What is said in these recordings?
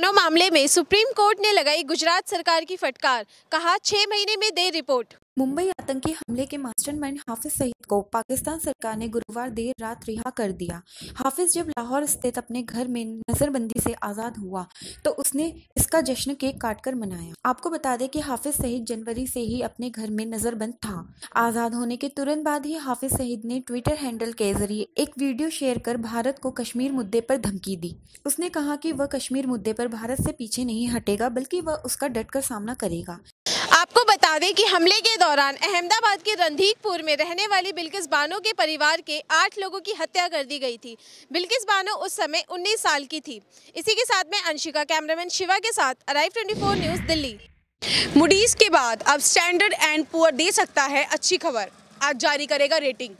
किसानों मामले में सुप्रीम कोर्ट ने लगाई गुजरात सरकार की फटकार कहा छह महीने में दे रिपोर्ट मुंबई आतंकी हमले के मास्टरमाइंड हाफिज सईद को पाकिस्तान सरकार ने गुरुवार देर रात रिहा कर दिया हाफिज जब लाहौर स्थित अपने घर में नजरबंदी से आज़ाद हुआ तो उसने इसका जश्न केक काटकर मनाया आपको बता दें कि हाफिज सईद जनवरी से ही अपने घर में नजरबंद था आज़ाद होने के तुरंत बाद ही हाफिज सईद ने ट्विटर हैंडल के जरिए एक वीडियो शेयर कर भारत को कश्मीर मुद्दे पर धमकी दी उसने कहा कि वह कश्मीर मुद्दे पर भारत से पीछे नहीं हटेगा बल्कि वह उसका डटकर सामना करेगा आपको बता दें कि हमले के दौरान अहमदाबाद के रणधीकपुर में रहने वाली बिल्किस बानो के परिवार के आठ लोगों की हत्या कर दी गई थी बिल्किस बानो उस समय 19 साल की थी इसी के साथ में अंशिका कैमरामैन शिवा के साथ अराइव 24 न्यूज़ दिल्ली मुडीज के बाद अब स्टैंडर्ड एंड पुअर दे सकता है अच्छी खबर आज जारी करेगा रेटिंग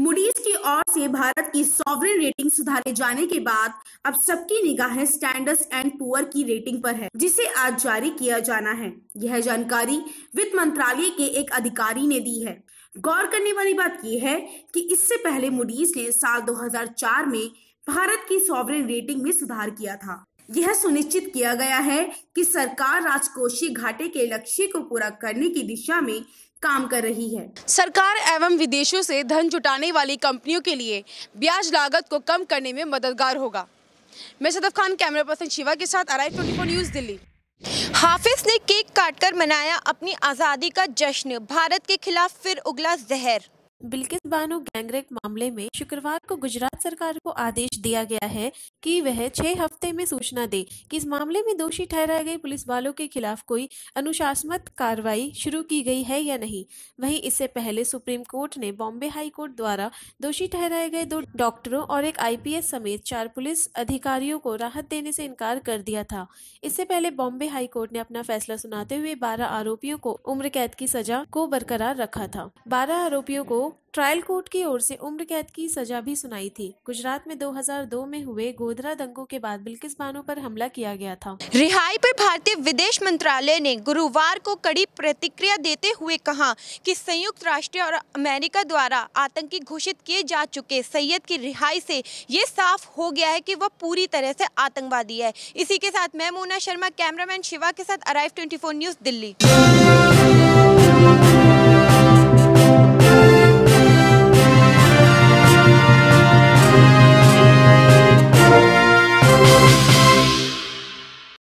मुडीज की ओर से भारत की सॉवरेन रेटिंग सुधारे जाने के बाद अब सबकी निगाहें स्टैंडर्ड एंड पुअर की रेटिंग पर है जिसे आज जारी किया जाना है यह जानकारी वित्त मंत्रालय के एक अधिकारी ने दी है गौर करने वाली बात यह है कि इससे पहले मुडीज ने साल 2004 में भारत की सॉवरेन रेटिंग में सुधार किया था यह सुनिश्चित किया गया है कि सरकार राजकोषीय घाटे के लक्ष्य को पूरा करने की दिशा में काम कर रही है सरकार एवं विदेशों से धन जुटाने वाली कंपनियों के लिए ब्याज लागत को कम करने में मददगार होगा मैं सदफ खान कैमरा पर्सन शिवा के साथ arrive twenty four news Delhi Hafiz ने केक काटकर मनाया अपनी आज़ादी का जश्न भारत के खिलाफ फिर उगला जहर बिल्किस बानो गैंगरेप मामले में शुक्रवार को गुजरात सरकार को आदेश दिया गया है कि वह छह हफ्ते में सूचना दे कि इस मामले में दोषी ठहराए गए पुलिस वालों के खिलाफ कोई अनुशासनात्मक कार्रवाई शुरू की गई है या नहीं वहीं इससे पहले सुप्रीम कोर्ट ने बॉम्बे हाई कोर्ट द्वारा दोषी ठहराए गए दो डॉक्टरों और एक आई समेत चार पुलिस अधिकारियों को राहत देने से इनकार कर दिया था इससे पहले बॉम्बे हाई कोर्ट ने अपना फैसला सुनाते हुए बारह आरोपियों को उम्र कैद की सजा को बरकरार रखा था बारह आरोपियों को ट्रायल कोर्ट की ओर से उम्र कैद की सजा भी सुनाई थी गुजरात में 2002 में हुए गोधरा दंगों के बाद बिल्किस बानो पर हमला किया गया था रिहाई पर भारतीय विदेश मंत्रालय ने गुरुवार को कड़ी प्रतिक्रिया देते हुए कहा कि संयुक्त राष्ट्र और अमेरिका द्वारा आतंकी घोषित किए जा चुके सैयद की रिहाई से ये साफ हो गया है की वह पूरी तरह से आतंकवादी है इसी के साथ मैं मोना शर्मा कैमरामैन शिवा के साथ अराइव ट्वेंटी न्यूज दिल्ली